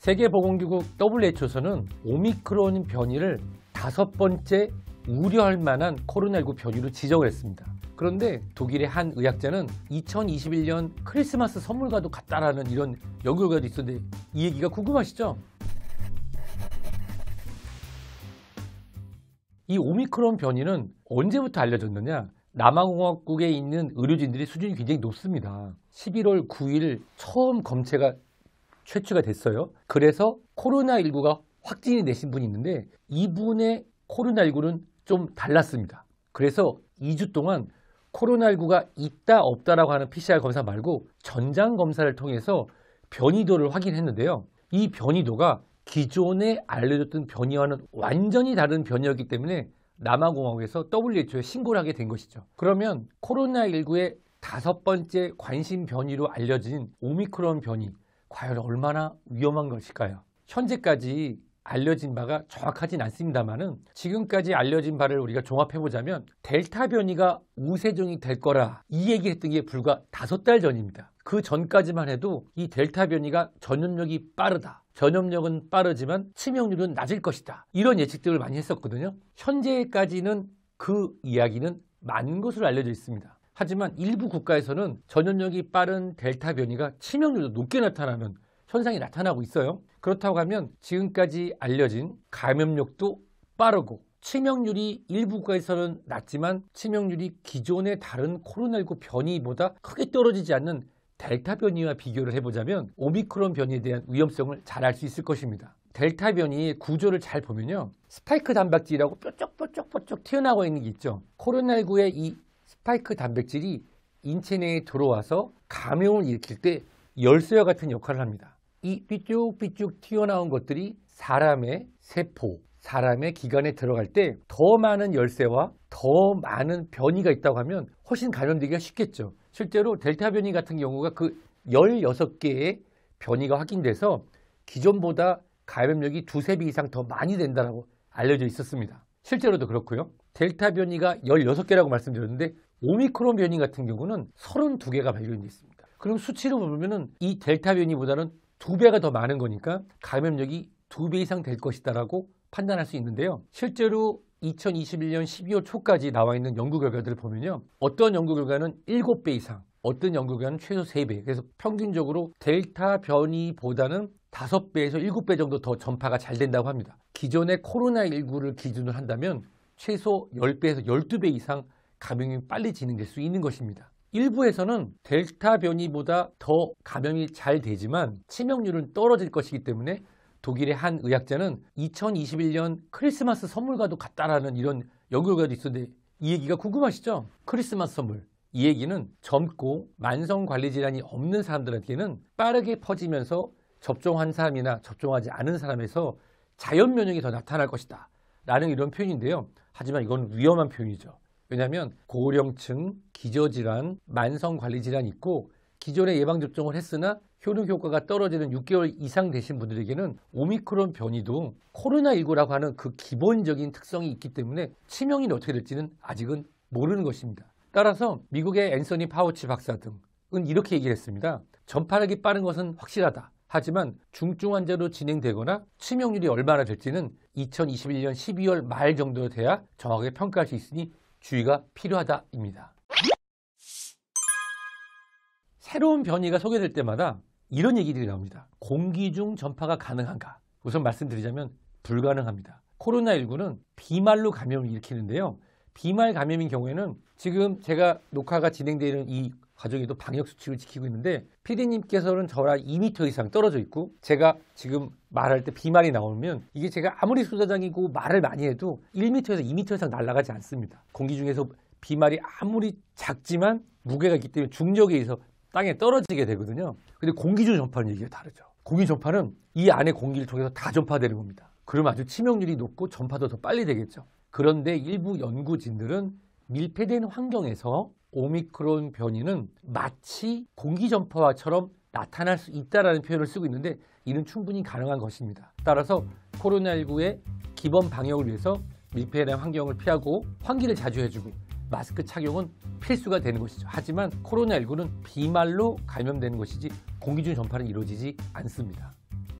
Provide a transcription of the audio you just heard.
세계보건기구 WHO에서는 오미크론 변이를 다섯 번째 우려할 만한 코로나19 변이로 지적을 했습니다. 그런데 독일의 한 의학자는 2021년 크리스마스 선물과도 같다라는 이런 연구 결과도 있었는데 이 얘기가 궁금하시죠? 이 오미크론 변이는 언제부터 알려졌느냐? 남아공화국에 있는 의료진들이 수준이 굉장히 높습니다. 11월 9일 처음 검체가 채취가 됐어요. 그래서 코로나19가 확진이 되신 분이 있는데 이분의 코로나19는 좀 달랐습니다. 그래서 2주 동안 코로나19가 있다 없다라고 하는 PCR 검사 말고 전장 검사를 통해서 변이도를 확인했는데요. 이 변이도가 기존에 알려졌던 변이와는 완전히 다른 변이였기 때문에 남아공화에서 WHO에 신고를 하게 된 것이죠. 그러면 코로나19의 다섯 번째 관심 변이로 알려진 오미크론 변이 과연 얼마나 위험한 것일까요? 현재까지 알려진 바가 정확하진 않습니다만은 지금까지 알려진 바를 우리가 종합해 보자면 델타 변이가 우세종이 될 거라 이 얘기했던 게 불과 다섯 달 전입니다. 그 전까지만 해도 이 델타 변이가 전염력이 빠르다. 전염력은 빠르지만 치명률은 낮을 것이다. 이런 예측들을 많이 했었거든요. 현재까지는 그 이야기는 많은 것으로 알려져 있습니다. 하지만 일부 국가에서는 전염력이 빠른 델타 변이가 치명률도 높게 나타나는 현상이 나타나고 있어요. 그렇다고 하면 지금까지 알려진 감염력도 빠르고 치명률이 일부 국가에서는 낮지만 치명률이 기존의 다른 코로나19 변이보다 크게 떨어지지 않는 델타 변이와 비교를 해보자면 오미크론 변이에 대한 위험성을 잘 알 수 있을 것입니다. 델타 변이의 구조를 잘 보면요. 스파이크 단백질이라고 뾰족뾰족뾰족 튀어나와 있는 게 있죠. 코로나19의 이 스파이크 단백질이 인체 내에 들어와서 감염을 일으킬 때 열쇠와 같은 역할을 합니다. 이 삐쭉삐쭉 튀어나온 것들이 사람의 세포, 사람의 기관에 들어갈 때 더 많은 열쇠와 더 많은 변이가 있다고 하면 훨씬 감염되기가 쉽겠죠. 실제로 델타 변이 같은 경우가 그 16개의 변이가 확인돼서 기존보다 감염력이 두세 배 이상 더 많이 된다고 알려져 있었습니다. 실제로도 그렇고요. 델타 변이가 16개라고 말씀드렸는데 오미크론 변이 같은 경우는 32개가 발견있습니다 그럼 수치로 보면 이 델타 변이보다는 2배가더 많은 거니까 감염력이 2배 이상 될 것이다라고 판단할 수 있는데요. 실제로 2021년 12월 초까지 나와 있는 연구 결과들을 보면요. 어떤 연구 결과는 7배 이상, 어떤 연구 결과는 최소 3배. 그래서 평균적으로 델타 변이보다는 5배에서 7배 정도 더 전파가 잘 된다고 합니다. 기존의 코로나19를 기준으로 한다면 최소 10배에서 12배 이상 감염이 빨리 진행될 수 있는 것입니다. 일부에서는 델타 변이보다 더 감염이 잘 되지만 치명률은 떨어질 것이기 때문에 독일의 한 의학자는 2021년 크리스마스 선물과도 같다라는 이런 연결과도 있었는데 이 얘기가 궁금하시죠? 크리스마스 선물. 이 얘기는 젊고 만성 관리 질환이 없는 사람들한테는 빠르게 퍼지면서 접종한 사람이나 접종하지 않은 사람에서 자연 면역이 더 나타날 것이다. 라는 이런 표현인데요. 하지만 이건 위험한 표현이죠. 왜냐하면 고령층, 기저질환, 만성관리질환이 있고 기존에 예방접종을 했으나 효능 효과가 떨어지는 6개월 이상 되신 분들에게는 오미크론 변이도 코로나19라고 하는 그 기본적인 특성이 있기 때문에 치명이 어떻게 될지는 아직은 모르는 것입니다. 따라서 미국의 앤서니 파우치 박사 등은 이렇게 얘기를 했습니다. 전파력이 빠른 것은 확실하다. 하지만 중증 환자로 진행되거나 치명률이 얼마나 될지는 2021년 12월 말 정도 돼야 정확하게 평가할 수 있으니 주의가 필요하다입니다. 새로운 변이가 소개될 때마다 이런 얘기들이 나옵니다. 공기 중 전파가 가능한가? 우선 말씀드리자면 불가능합니다. 코로나19는 비말로 감염을 일으키는데요. 비말 감염인 경우에는 지금 제가 녹화가 진행되는 이 과정에도 방역 수칙을 지키고 있는데 피디님께서는 저랑 2 m 이상 떨어져 있고 제가 지금 말할 때 비말이 나오면 이게 제가 아무리 수사장이고 말을 많이 해도 1 m 에서2 m 이상 날아가지 않습니다. 공기 중에서 비말이 아무리 작지만 무게가 있기 때문에 중력에 의해서 땅에 떨어지게 되거든요. 근데 공기중 전파는 얘기가 다르죠. 공기 전파는 이 안에 공기를 통해서 다 전파되는 겁니다. 그럼 아주 치명률이 높고 전파도 더 빨리 되겠죠. 그런데 일부 연구진들은 밀폐된 환경에서 오미크론 변이는 마치 공기전파와처럼 나타날 수 있다라는 표현을 쓰고 있는데 이는 충분히 가능한 것입니다. 따라서 코로나19의 기본 방역을 위해서 밀폐된 환경을 피하고 환기를 자주 해주고 마스크 착용은 필수가 되는 것이죠. 하지만 코로나19는 비말로 감염되는 것이지 공기 중 전파는 이루어지지 않습니다.